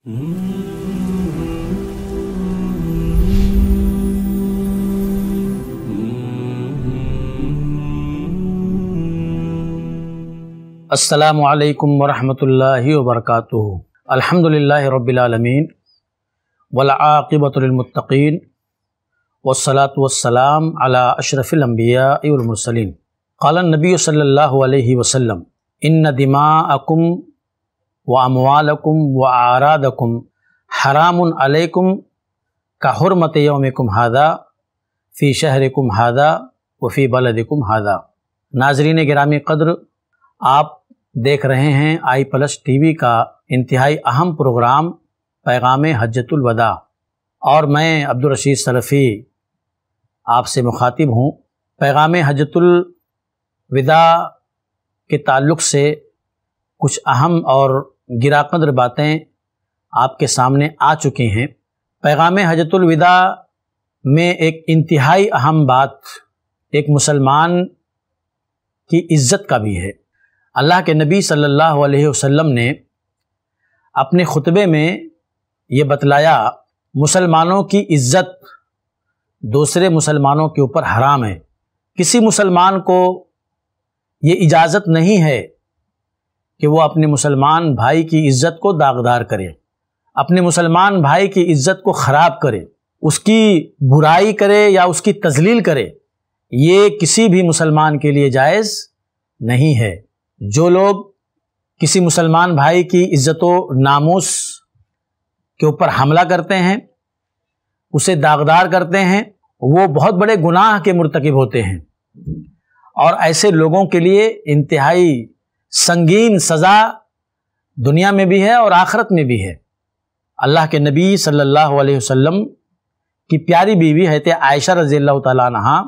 السلام عليكم ورحمة الله وبركاته الحمد لله رب العالمين والعاقبة للمتقين والصلاة والسلام على أشرف الأنبياء والمرسلين قال النبي صلى الله عليه وسلم إن دماءكم व अमवालकुम व आरादकुम हराम अलैकुम का हरमत योमकुम हादा फ़ी शहरकुम हादा व फ़ी बलदकुम हादा नाजरीन ग्रामी कद्र आप देख रहे हैं आई प्लस टी वी का इंतहाई अहम प्रोग्राम पैगाम हजतुलवदा और मैं अब्दुलरशीद सलफ़ी आपसे मुखातिब हूँ पैगाम हजतुलविदा के तल्लुक़ से कुछ अहम और गिरा कदर बातें आपके सामने आ चुकी हैं पैगाम हजतुलविदा में एक इंतहाई अहम बात एक मुसलमान की इज्जत का भी है अल्लाह के नबी सल्लल्लाहु अलैहि वसल्लम ने अपने ख़ुतबे में ये बतलाया मुसलमानों की इज्जत दूसरे मुसलमानों के ऊपर हराम है किसी मुसलमान को ये इजाज़त नहीं है कि वो अपने मुसलमान भाई की इज्जत को दागदार करे अपने मुसलमान भाई की इज्जत को ख़राब करे उसकी बुराई करे या उसकी तजलील करे ये किसी भी मुसलमान के लिए जायज़ नहीं है जो लोग किसी मुसलमान भाई की इज्जत नामोस के ऊपर हमला करते हैं उसे दागदार करते हैं वो बहुत बड़े गुनाह के मरतकब होते हैं और ऐसे लोगों के लिए इंतहाई संगीन सज़ा दुनिया में भी है और आखरत में भी है अल्लाह के नबी सल्लल्लाहु अलैहि वसल्लम की प्यारी बीवी हैत आयशा रजी तहा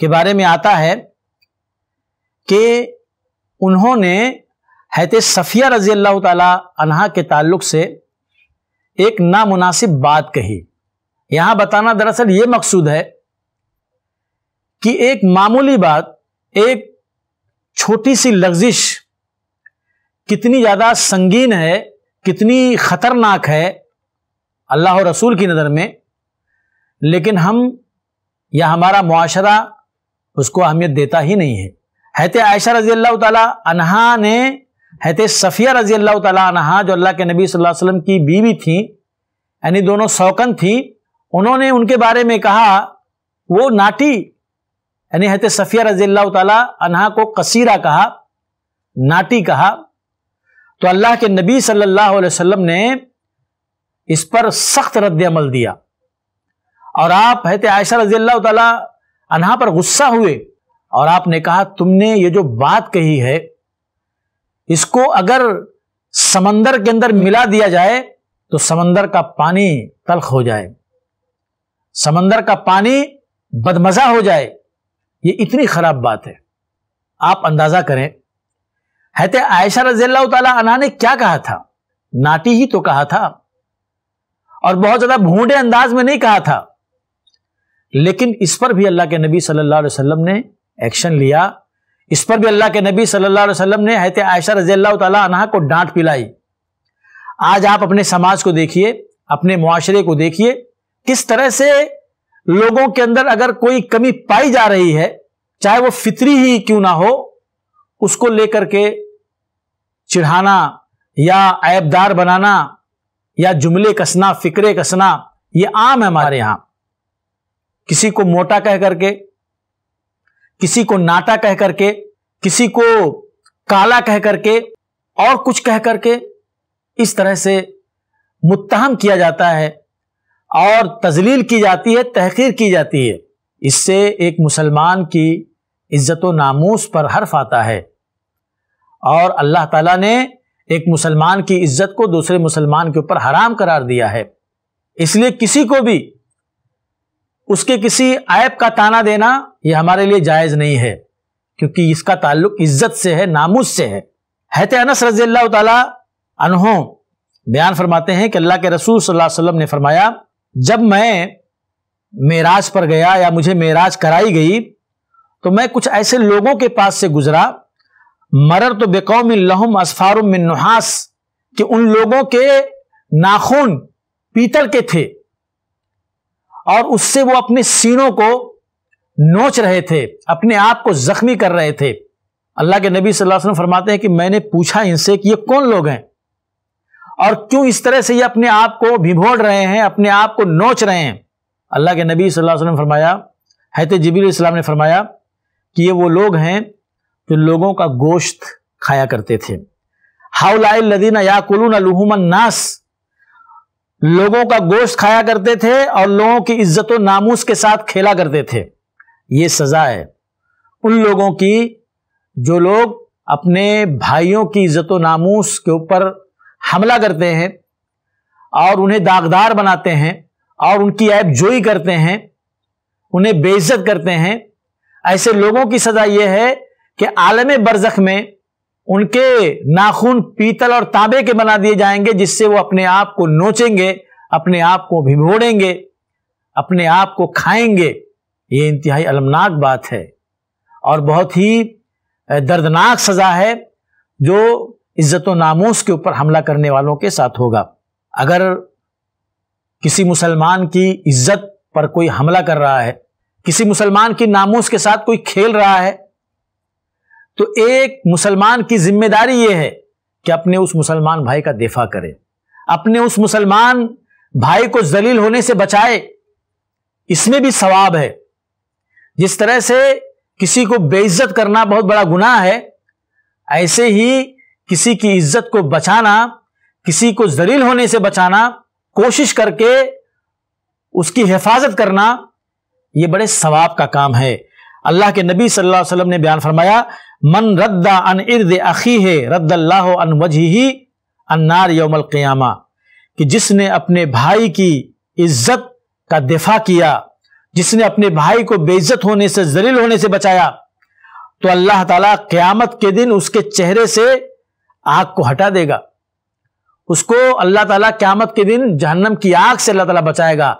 के बारे में आता है कि उन्होंने हैत सफ़िया रजी अल्लाह तहा के ताल्लुक से एक नामुनासिब बात कही यहाँ बताना दरअसल ये मकसूद है कि एक मामूली बात एक छोटी सी लग्जिश कितनी ज़्यादा संगीन है कितनी खतरनाक है अल्लाह और रसूल की नज़र में लेकिन हम या हमारा मुआशरा उसको अहमियत देता ही नहीं है हैत आयशा रजी अल्लाह तहा ने हैत सफ़िया रजी अल्लाह तहा जो अल्लाह के नबी सल्लल्लाहु अलैहि वसल्लम की बीवी थी यानी दोनों शौकन थी उन्होंने उनके बारे में कहा वो नाटी यानी हैत सफ़िया रजी अल्लाह तहा को कसीरा कहा नाटी कहा तो अल्लाह के नबी सल्लल्लाहु अलैहि वसल्लम ने इस पर सख्त रद्द अमल दिया और आप हत आयशा रजी अल्लाह तहा पर गुस्सा हुए और आपने कहा तुमने ये जो बात कही है इसको अगर समंदर के अंदर मिला दिया जाए तो समंदर का पानी तलख हो जाए समंदर का पानी बदमजा हो जाए ये इतनी खराब बात है आप अंदाजा करें ते आयशा रजील्ला तला ने क्या कहा था नाटी ही तो कहा था और बहुत ज्यादा भूडे अंदाज में नहीं कहा था लेकिन इस पर भी अल्लाह के नबी सल्लल्लाहु अलैहि वसल्लम ने एक्शन लिया इस पर भी अल्लाह के नबी सल्लल्लाहु अलैहि वसल्लम ने हैत आयशा रजील्ला तला को डांट पिलाई आज आप अपने समाज को देखिए अपने मुआशरे को देखिए किस तरह से लोगों के अंदर अगर कोई कमी पाई जा रही है चाहे वो फितरी ही क्यों ना हो उसको लेकर के चिढ़ाना या ऐबदार बनाना या जुमले कसना फिक्रे कसना ये आम है हमारे यहां किसी को मोटा कह करके किसी को नाटा कह करके किसी को काला कह करके और कुछ कह करके इस तरह से मुत्तहम किया जाता है और तजलील की जाती है तहकीर की जाती है इससे एक मुसलमान की इज्जत नामूस पर हर्फ आता है और अल्लाह ताला ने एक मुसलमान की इज्जत को दूसरे मुसलमान के ऊपर हराम करार दिया है इसलिए किसी को भी उसके किसी ऐप का ताना देना यह हमारे लिए जायज़ नहीं है क्योंकि इसका ताल्लुक इज्जत से है नामूस से है हैत अनस रजी अल्लाह बयान फरमाते हैं कि अल्लाह के रसूल सल्लल्लाहु अलैहि वसल्लम ने फरमाया जब मैं मेराज पर गया या मुझे मेराज कराई गई तो मैं कुछ ऐसे लोगों के पास से गुजरा मरर तो बेकौम लहम असफार मिन नुहास कि उन लोगों के नाखून पीतल के थे और उससे वो अपने सीनों को नोच रहे थे अपने आप को जख्मी कर रहे थे अल्लाह के नबी सल्लल्लाहु अलैहि वसल्लम फरमाते हैं कि मैंने पूछा इनसे कि ये कौन लोग हैं और क्यों इस तरह से ये अपने आप को भिभोड़ रहे हैं अपने आप को नोच रहे हैं अल्लाह के नबी सल्लल्लाहु अलैहि वसल्लम फरमाया हैत जबील ने फरमाया कि ये वो लोग हैं जो लोगों का गोश्त खाया करते थे हाउलाए लदीना कुलून लुहुमन नास लोगों का गोश्त खाया करते थे और लोगों की इज्जत नामूस के साथ खेला करते थे ये सजा है उन लोगों की जो लोग अपने भाइयों की इज्जत नामूस के ऊपर हमला करते हैं और उन्हें दागदार बनाते हैं और उनकी ऐप जोई करते हैं उन्हें बेइज्जत करते हैं ऐसे लोगों की सजा यह है कि आलम बरजख में उनके नाखून पीतल और तांबे के बना दिए जाएंगे जिससे वो अपने आप को नोचेंगे अपने आप को भिभोड़ेंगे अपने आप को खाएंगे ये इंतहाई अलमनाक बात है और बहुत ही दर्दनाक सज़ा है जो इज्जत नामोस के ऊपर हमला करने वालों के साथ होगा अगर किसी मुसलमान की इज्जत पर कोई हमला कर रहा है किसी मुसलमान की नामोस के साथ कोई खेल रहा है तो एक मुसलमान की जिम्मेदारी यह है कि अपने उस मुसलमान भाई का दिफा करे अपने उस मुसलमान भाई को जलील होने से बचाए इसमें भी सवाब है जिस तरह से किसी को बेइज्जत करना बहुत बड़ा गुनाह है ऐसे ही किसी की इज्जत को बचाना किसी को जलील होने से बचाना कोशिश करके उसकी हिफाजत करना यह बड़े सवाब का काम है अल्लाह के नबी सल्लल्लाहु अलैहि वसल्लम ने बयान फरमाया मन रद्दा अन इर्द अखी है रद्द रद्दल्लाह अन वजही अन्नार यौमल क़यामा कि जिसने अपने भाई की इज्जत का दिफा किया जिसने अपने भाई को बेइज्जत होने से जलील होने से बचाया तो अल्लाह ताला क्यामत के दिन उसके चेहरे से आग को हटा देगा उसको अल्लाह ताला क़यामत के दिन जहन्नम की आग से अल्लाह ताला बचाएगा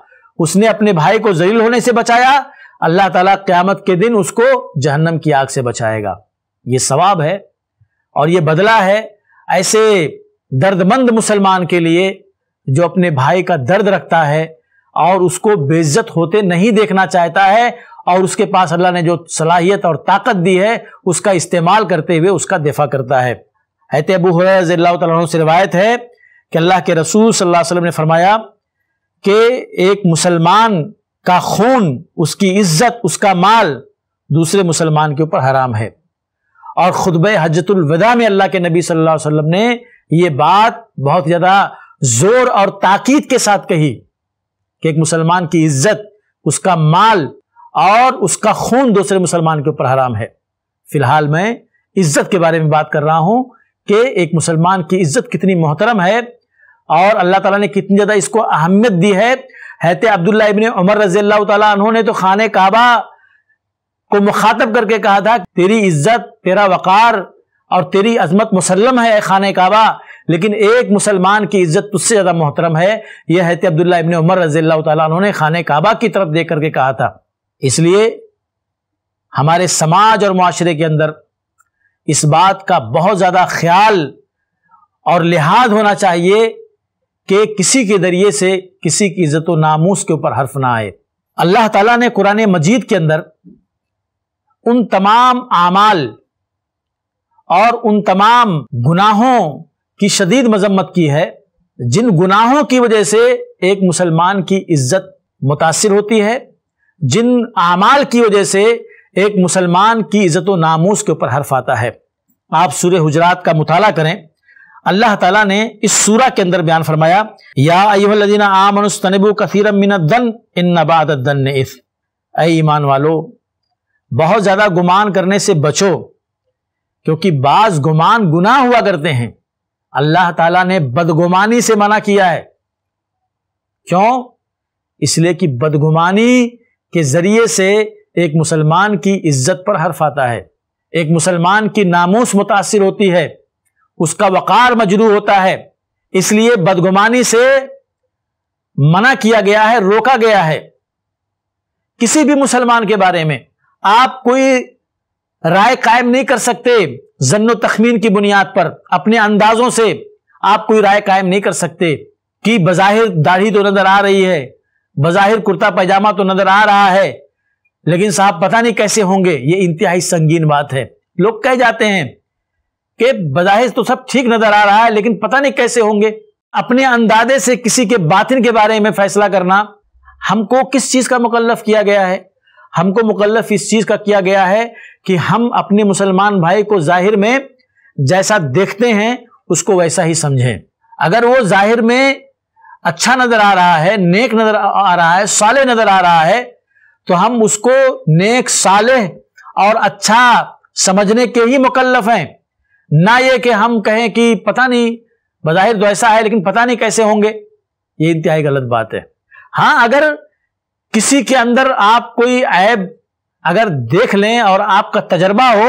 उसने अपने भाई को जलील होने से बचाया अल्लाह ताला क्यामत के दिन उसको जहन्नम की आग से बचाएगा ये सवाब है और ये बदला है ऐसे दर्दमंद मुसलमान के लिए जो अपने भाई का दर्द रखता है और उसको बेइज्जत होते नहीं देखना चाहता है और उसके पास अल्लाह ने जो सलाहियत और ताकत दी है उसका इस्तेमाल करते हुए उसका दिफा करता है हैत अबू हुरल्ला से रिवायत है कि अल्लाह के रसूल सल्लल्लाहु अलैहि वसल्लम ने फरमाया कि एक मुसलमान का खून उसकी इज्जत उसका माल दूसरे मुसलमान के ऊपर हराम है और खुतब हजतुलविदा में अल्लाह के नबी सल्लल्लाहु अलैहि वसल्लम ने ये बात बहुत ज़्यादा जोर और ताकीद के साथ कही कि एक मुसलमान की इज्जत उसका माल और उसका खून दूसरे मुसलमान के ऊपर हराम है फिलहाल मैं इज्जत के बारे में बात कर रहा हूं कि एक मुसलमान की इज्जत कितनी मोहतरम है और अल्लाह तला ने कितनी ज़्यादा इसको अहमियत दी है हैते अब्दुल्ला इबन उमर रजील्ला तु ने तो खान काबा को मुखातब करके कहा था तेरी इज्जत तेरा वक़ार और तेरी अजमत मुसलम है खान काबा लेकिन एक मुसलमान की इज्जत तुझसे ज़्यादा मोहतरम है यह है अब्दुल्ला इबन उमर रजी अल्लाह ने खान काबा की तरफ देख करके कहा था इसलिए हमारे समाज और माशरे के अंदर इस बात का बहुत ज़्यादा ख्याल और लिहाज होना चाहिए कि किसी के जरिए से किसी की इज्जत नामूस के ऊपर हर्फ ना आए अल्लाह ताला ने कुरान मजीद के अंदर उन तमाम आमाल और उन तमाम गुनाहों की शदीद मजम्मत की है जिन गुनाहों की वजह से एक मुसलमान की इज्जत मुतासर होती है जिन आमाल की वजह से एक मुसलमान की इज्जत नामोस के ऊपर हर्फ आता है आप सूर्य हुजरात का मुताला करें अल्लाह ताला ने इस सूरा के अंदर बयान फरमाया या अयदीना कसीरम मिन दन इन नबादन ने इस ईमान वालो बहुत ज्यादा गुमान करने से बचो क्योंकि बाज गुमान गुनाह हुआ करते हैं अल्लाह ताला ने बदगुमानी से मना किया है क्यों इसलिए कि बदगुमानी के जरिए से एक मुसलमान की इज्जत पर हर्फ आता है एक मुसलमान की नामोश मुतासर होती है उसका वकार मजरू होता है इसलिए बदगुमानी से मना किया गया है रोका गया है किसी भी मुसलमान के बारे में आप कोई राय कायम नहीं कर सकते जन्नो तखमीन की बुनियाद पर अपने अंदाजों से आप कोई राय कायम नहीं कर सकते कि बज़ाहिर दाढ़ी तो नजर आ रही है बज़ाहिर कुर्ता पैजामा तो नजर आ रहा है लेकिन साहब पता नहीं कैसे होंगे ये इंतहाई संगीन बात है लोग कह जाते हैं कि बज़ाहिर तो सब ठीक नजर आ रहा है लेकिन पता नहीं कैसे होंगे अपने अंदाजे से किसी के बातिन के बारे में फैसला करना हमको किस चीज का मुकल्लफ किया गया है हमको मुकलफ इस चीज़ का किया गया है कि हम अपने मुसलमान भाई को जाहिर में जैसा देखते हैं उसको वैसा ही समझें अगर वो जाहिर में अच्छा नज़र आ रहा है नेक नज़र आ रहा है साले नज़र आ रहा है तो हम उसको नेक साले और अच्छा समझने के ही मुकलफ हैं ना ये कि हम कहें कि पता नहीं बज़ाहिर तो ऐसा है लेकिन पता नहीं कैसे होंगे ये इंतहाई गलत बात है हाँ अगर किसी के अंदर आप कोई ऐब अगर देख लें और आपका तजर्बा हो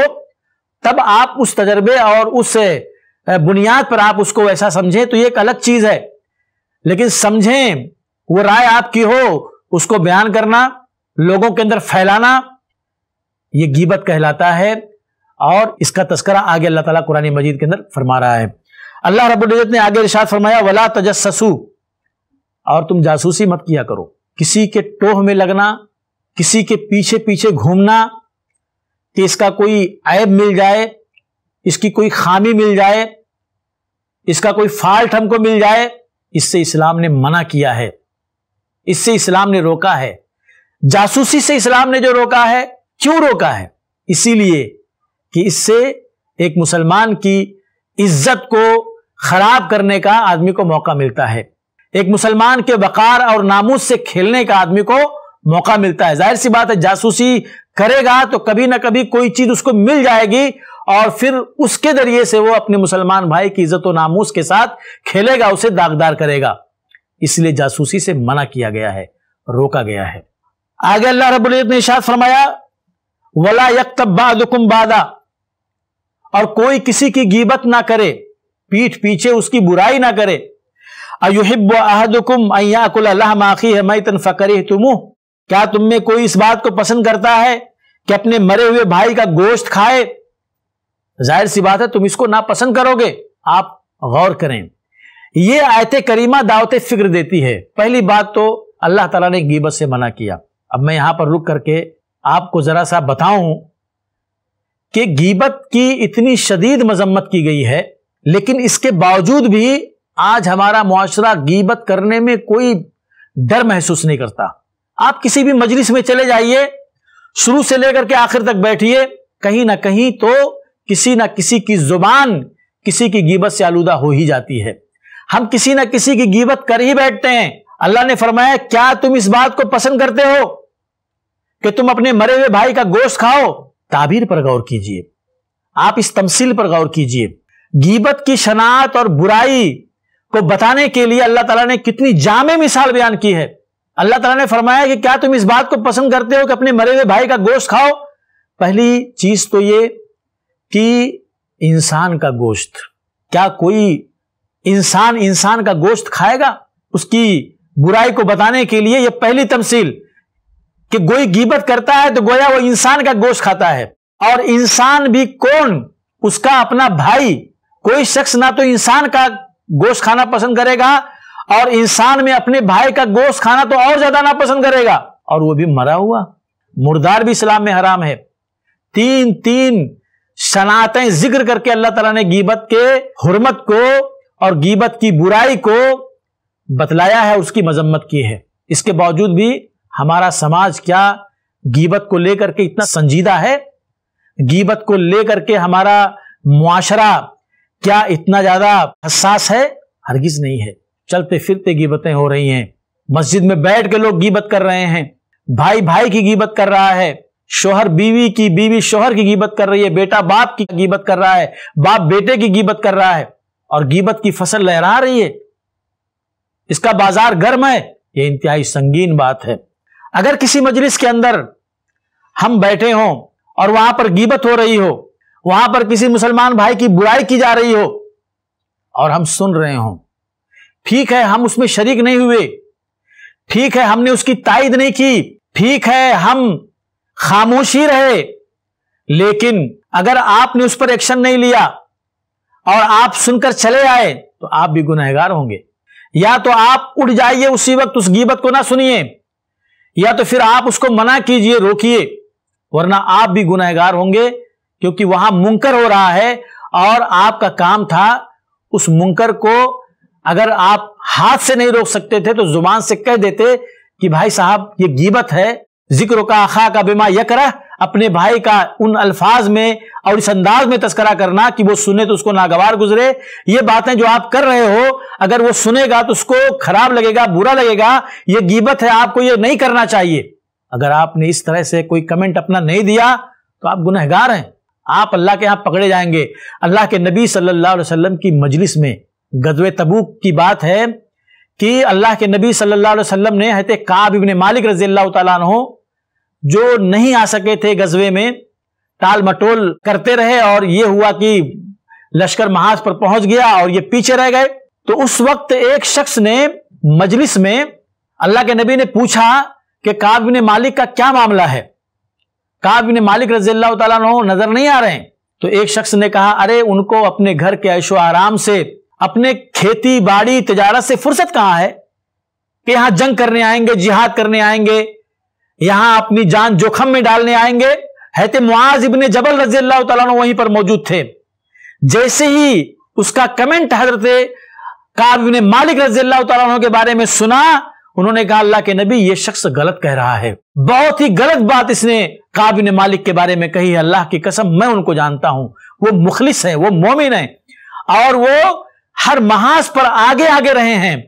तब आप उस तजर्बे और उस बुनियाद पर आप उसको ऐसा समझें तो ये एक अलग चीज है लेकिन समझें वो राय आपकी हो उसको बयान करना लोगों के अंदर फैलाना ये गीबत कहलाता है और इसका तस्करा आगे अल्लाह ताला कुरानी मजीद के अंदर फरमा रहा है अल्लाह रबुल्जत ने आगे इर्शाद फरमाया वला तजस्सू और तुम जासूसी मत किया करो किसी के टोह में लगना किसी के पीछे पीछे घूमना कि इसका कोई ऐब मिल जाए इसकी कोई खामी मिल जाए इसका कोई फॉल्ट हमको मिल जाए इससे इस्लाम ने मना किया है इससे इस्लाम ने रोका है जासूसी से इस्लाम ने जो रोका है क्यों रोका है इसीलिए कि इससे एक मुसलमान की इज्जत को खराब करने का आदमी को मौका मिलता है एक मुसलमान के वकार और नामूस से खेलने का आदमी को मौका मिलता है जाहिर सी बात है जासूसी करेगा तो कभी ना कभी कोई चीज उसको मिल जाएगी और फिर उसके जरिए से वो अपने मुसलमान भाई की इज्जत और नामूस के साथ खेलेगा उसे दागदार करेगा इसलिए जासूसी से मना किया गया है रोका गया है आगे अल्लाह रब ने इशाद फरमाया वला यकतबादुकुम बादा और कोई किसी की गीबत ना करे पीठ पीछे उसकी बुराई ना करे अयुहिब अहदुकुम क्या तुम में कोई इस बात को पसंद करता है कि अपने मरे हुए भाई का गोश्त खाए जाहिर सी बात है तुम इसको ना पसंद करोगे आप गौर करें यह आयत करीमा दावत फिक्र देती है पहली बात तो अल्लाह तला ने गीबत से मना किया अब मैं यहां पर रुक करके आपको जरा सा बताऊं कि गीबत की इतनी शदीद मजम्मत की गई है लेकिन इसके बावजूद भी आज हमारा मुआशरा गीबत करने में कोई डर महसूस नहीं करता आप किसी भी मजलिस में चले जाइए शुरू से लेकर के आखिर तक बैठिए कहीं ना कहीं तो किसी ना किसी की जुबान किसी की गीबत से आलूदा हो ही जाती है हम किसी ना किसी की गीबत कर ही बैठते हैं अल्लाह ने फरमाया क्या तुम इस बात को पसंद करते हो कि तुम अपने मरे हुए भाई का गोश्त खाओ ताबीर पर गौर कीजिए आप इस तमसील पर गौर कीजिए गीबत की शनात और बुराई को बताने के लिए अल्लाह तला ने कितनी जामे मिसाल बयान की है अल्लाह तला ने फरमाया कि क्या तुम इस बात को पसंद करते हो कि अपने मरे हुए भाई का गोश्त खाओ पहली चीज तो ये कि इंसान का गोश्त क्या कोई इंसान इंसान का गोश्त खाएगा उसकी बुराई को बताने के लिए यह पहली तमसील कि गोई गीबत करता है तो गोया वो इंसान का गोश्त खाता है और इंसान भी कौन उसका अपना भाई कोई शख्स ना तो इंसान का गोश्त खाना पसंद करेगा और इंसान में अपने भाई का गोश्त खाना तो और ज्यादा ना पसंद करेगा और वो भी मरा हुआ मुर्दार भी इस्लाम में हराम है तीन तीन शनातें जिक्र करके अल्लाह तला ने गीबत के हरमत को और गीबत की बुराई को बतलाया है उसकी मजम्मत की है इसके बावजूद भी हमारा समाज क्या गीबत को लेकर के इतना संजीदा है गीबत को लेकर के हमारा मुआशरा क्या इतना ज्यादा हसास है हरगिज नहीं है चलते फिरते गिबतें हो रही हैं मस्जिद में बैठ के लोग गिबत कर रहे हैं भाई भाई की गिबत कर रहा है शोहर बीवी की बीवी शोहर की गिबत कर रही है बेटा बाप की गिबत कर रहा है बाप बेटे की गिबत कर रहा है और गिबत की फसल लहरा रही है इसका बाजार गर्म है यह इंतहाई संगीन बात है अगर किसी मजलिस के अंदर हम बैठे हों और वहां पर गिबत हो रही हो वहां पर किसी मुसलमान भाई की बुराई की जा रही हो और हम सुन रहे हो ठीक है हम उसमें शरीक नहीं हुए ठीक है हमने उसकी ताइद नहीं की ठीक है हम खामोशी रहे लेकिन अगर आपने उस पर एक्शन नहीं लिया और आप सुनकर चले आए तो आप भी गुनहगार होंगे या तो आप उठ जाइए उसी वक्त उस गीबत को ना सुनिए या तो फिर आप उसको मना कीजिए रोकिए वरना आप भी गुनहगार होंगे क्योंकि वहां मुंकर हो रहा है और आपका काम था उस मुंकर को अगर आप हाथ से नहीं रोक सकते थे तो जुबान से कह देते कि भाई साहब ये गीबत है जिक्र का खा का बेमा यकरा अपने भाई का उन अल्फाज में और इस अंदाज में तस्करा करना कि वो सुने तो उसको नागवार गुजरे ये बातें जो आप कर रहे हो अगर वो सुनेगा तो उसको खराब लगेगा बुरा लगेगा ये गीबत है आपको ये नहीं करना चाहिए अगर आपने इस तरह से कोई कमेंट अपना नहीं दिया तो आप गुनहगार हैं आप अल्लाह के यहाँ पकड़े जाएंगे अल्लाह के नबी सल्लल्लाहु अलैहि वसल्लम की मजलिस में गजव तबूक की बात है कि अल्लाह के नबी सल्लल्लाहु अलैहि वसल्लम ने हत काब इबन मालिक रजी अल्लाह तु जो नहीं आ सके थे गजबे में टाल मटोल करते रहे और ये हुआ कि लश्कर महाज पर पहुंच गया और ये पीछे रह गए तो उस वक्त एक शख्स ने मजलिस में अल्लाह के नबी ने पूछा कि काब इबन मालिक का क्या मामला है काबिन मालिक रजील्ला नजर नहीं आ रहे हैं तो एक शख्स ने कहा अरे उनको अपने घर के ऐशो आराम से अपने खेती बाड़ी तजारत से फुर्सत कहां है कि यहां जंग करने आएंगे जिहाद करने आएंगे यहां अपनी जान जोखम में डालने आएंगे तो मुआज इबन जबल रजी अल्लाह तु वहीं पर मौजूद थे जैसे ही उसका कमेंट हजरत काबिन मालिक रजी अल्लाह के बारे में सुना उन्होंने कहा अल्लाह के नबी ये शख्स गलत कह रहा है बहुत ही गलत बात इसने काबिन मालिक के बारे में कही है अल्लाह की कसम मैं उनको जानता हूं वो मुखलिस है वो मोमिन है और वो हर महाज पर आगे आगे रहे हैं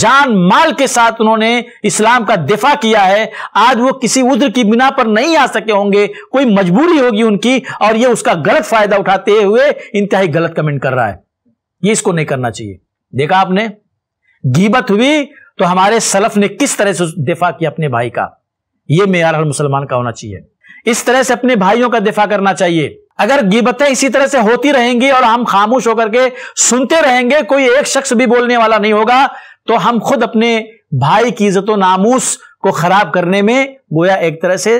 जान माल के साथ उन्होंने इस्लाम का दिफा किया है आज वो किसी उद्र की बिना पर नहीं आ सके होंगे कोई मजबूरी होगी उनकी और ये उसका गलत फायदा उठाते हुए इंतहाई गलत कमेंट कर रहा है ये इसको नहीं करना चाहिए देखा आपने गीबत हुई तो हमारे सलफ ने किस तरह से दिफा किया अपने भाई का यह मेयार हर मुसलमान का होना चाहिए इस तरह से अपने भाइयों का दिफा करना चाहिए अगर गिबतें इसी तरह से होती रहेंगी और हम खामोश होकर के सुनते रहेंगे कोई एक शख्स भी बोलने वाला नहीं होगा तो हम खुद अपने भाई की इज्जत नामूस को खराब करने में गोया एक तरह से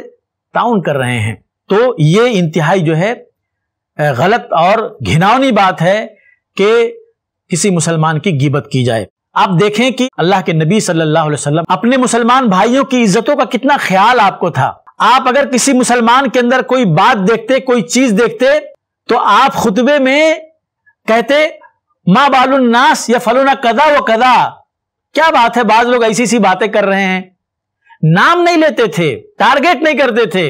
ताउन कर रहे हैं तो ये इंतहाई जो है गलत और घिनौनी बात है कि किसी मुसलमान की गिबत की जाए आप देखें कि अल्लाह के नबी सल्लल्लाहु अलैहि वसल्लम अपने मुसलमान भाइयों की इज्जतों का कितना ख्याल आपको था आप अगर किसी मुसलमान के अंदर कोई बात देखते कोई चीज देखते तो आप खुतबे में कहते माँ बालुन्नास या फलोना कदा व कदा क्या बात है बाज लोग ऐसी सी बातें कर रहे हैं नाम नहीं लेते थे टारगेट नहीं करते थे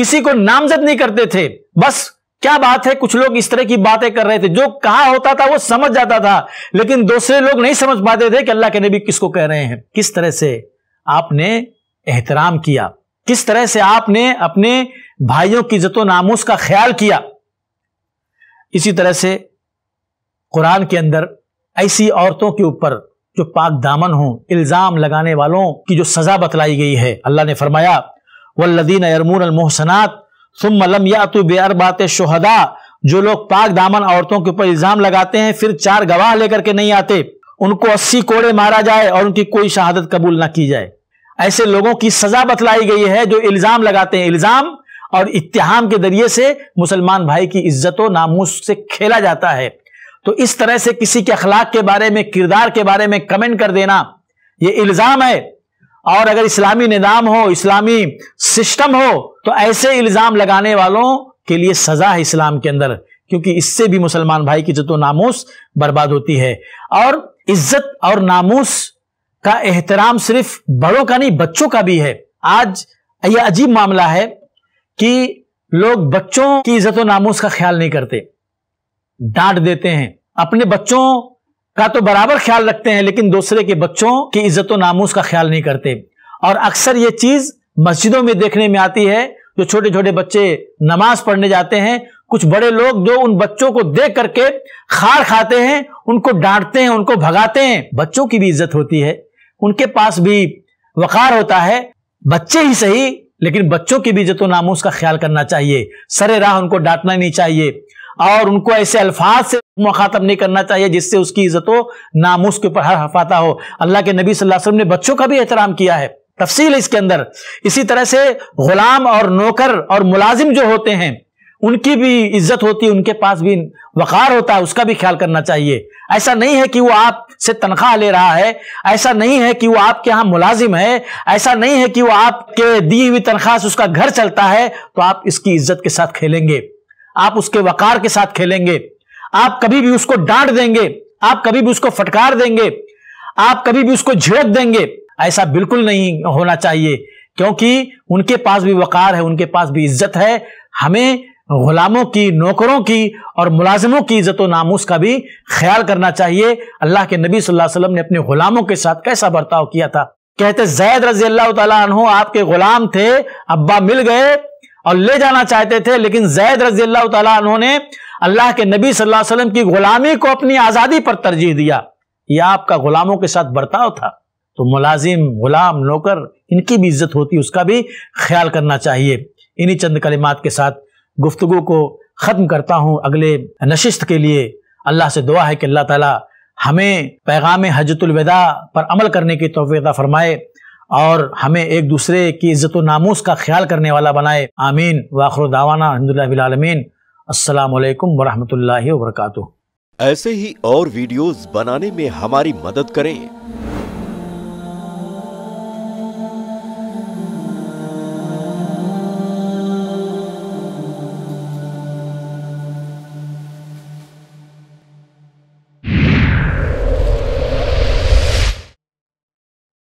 किसी को नामजद नहीं करते थे बस क्या बात है कुछ लोग इस तरह की बातें कर रहे थे जो कहा होता था वो समझ जाता था लेकिन दूसरे लोग नहीं समझ पाते थे कि अल्लाह के नबी किसको कह रहे हैं किस तरह से आपने एहतराम किया किस तरह से आपने अपने भाइयों की जतो नामोस का ख्याल किया इसी तरह से कुरान के अंदर ऐसी औरतों के ऊपर जो पाक दामन हो इल्ज़ाम लगाने वालों की जो सज़ा बतलाई गई है अल्लाह ने फरमाया वल्लदीन अरमून अलमोहसनात सुमलम या तो बेअर बात शोहदा जो लोग पाक दामन औरतों के ऊपर इल्जाम लगाते हैं फिर चार गवाह लेकर के नहीं आते उनको अस्सी कोड़े मारा जाए और उनकी कोई शहादत कबूल ना की जाए ऐसे लोगों की सजा बतलाई गई है जो इल्जाम लगाते हैं इल्जाम और इतिहाम के जरिए से मुसलमान भाई की इज्जत नामूस से खेला जाता है तो इस तरह से किसी के अखलाक के बारे में किरदार के बारे में कमेंट कर देना यह इल्जाम है और अगर इस्लामी निदाम हो इस्लामी सिस्टम हो तो ऐसे इल्ज़ाम लगाने वालों के लिए सज़ा है इस्लाम के अंदर क्योंकि इससे भी मुसलमान भाई की तो नामोस बर्बाद होती है और इज्जत और नामोस का एहतराम सिर्फ बड़ों का नहीं बच्चों का भी है आज यह अजीब मामला है कि लोग बच्चों की इज्जत और नामोस का ख्याल नहीं करते डांट देते हैं अपने बच्चों का तो बराबर ख्याल रखते हैं लेकिन दूसरे के बच्चों की इज्जत नामूस का ख्याल नहीं करते और अक्सर ये चीज मस्जिदों में देखने में आती है जो छोटे छोटे बच्चे नमाज पढ़ने जाते हैं कुछ बड़े लोग जो उन बच्चों को देख करके खार खाते हैं उनको डांटते हैं उनको भगाते हैं बच्चों की भी इज्जत होती है उनके पास भी वकार होता है बच्चे ही सही लेकिन बच्चों की भी इज्जत नामूस का ख्याल करना चाहिए सरे राह उनको डांटना नहीं चाहिए और उनको ऐसे अल्फाज से मुखातब नहीं करना चाहिए जिससे उसकी इज्जत नामोश के ऊपर हर हफाता हो अल्लाह के नबी सल्लल्लाहु अलैहि ने बच्चों का भी एहतराम किया है तफसील इसके अंदर इसी तरह से गुलाम और नौकर और मुलाजिम जो होते हैं उनकी भी इज्जत होती है उनके पास भी वक़ार होता है उसका भी ख्याल करना चाहिए ऐसा नहीं है कि वो आपसे तनख्वाह ले रहा है ऐसा नहीं है कि वो आपके यहाँ मुलाजिम है ऐसा नहीं है कि वो आपके दी हुई तनख्वाह से उसका घर चलता है तो आप इसकी इज्जत के साथ खेलेंगे आप उसके वकार के साथ खेलेंगे आप कभी भी उसको डांट देंगे आप कभी भी उसको फटकार देंगे आप कभी भी उसको झिड़क देंगे ऐसा बिल्कुल नहीं होना चाहिए क्योंकि उनके पास भी वकार है उनके पास भी इज्जत है हमें गुलामों की नौकरों की और मुलाजिमों की इज्जत नामूस का भी ख्याल करना चाहिए अल्लाह के नबी सल्लल्लाहु अलैहि वसल्लम ने अपने गुलामों के साथ कैसा बर्ताव किया था कहते जैद रजी अल्लाह तु आपके गुलाम थे अब्बा मिल गए और ले जाना चाहते थे लेकिन जैद रजी अल्लाह अल्लाह के नबी सल्लल्लाहु अलैहि वसल्लम की गुलामी को अपनी आज़ादी पर तरजीह दिया यह आपका गुलामों के साथ बर्ताव था तो मुलाजिम गुलाम नौकर इनकी भी इज्जत होती उसका भी ख्याल करना चाहिए इन्हीं चंद कलिमात के साथ गुफ्तु को ख़त्म करता हूँ अगले नशिस्त के लिए अल्लाह से दुआ है कि अल्लाह ताला हमें पैगाम हजतुलविदा पर अमल करने की तोफ़ीदा फरमाए और हमें एक दूसरे की इज्जत नामोस का ख्याल करने वाला बनाए आमीन वाखर दावाना अलहमदिल्लामीन असलकम वरहमल वर्क ऐसे ही और वीडियोस बनाने में हमारी मदद करें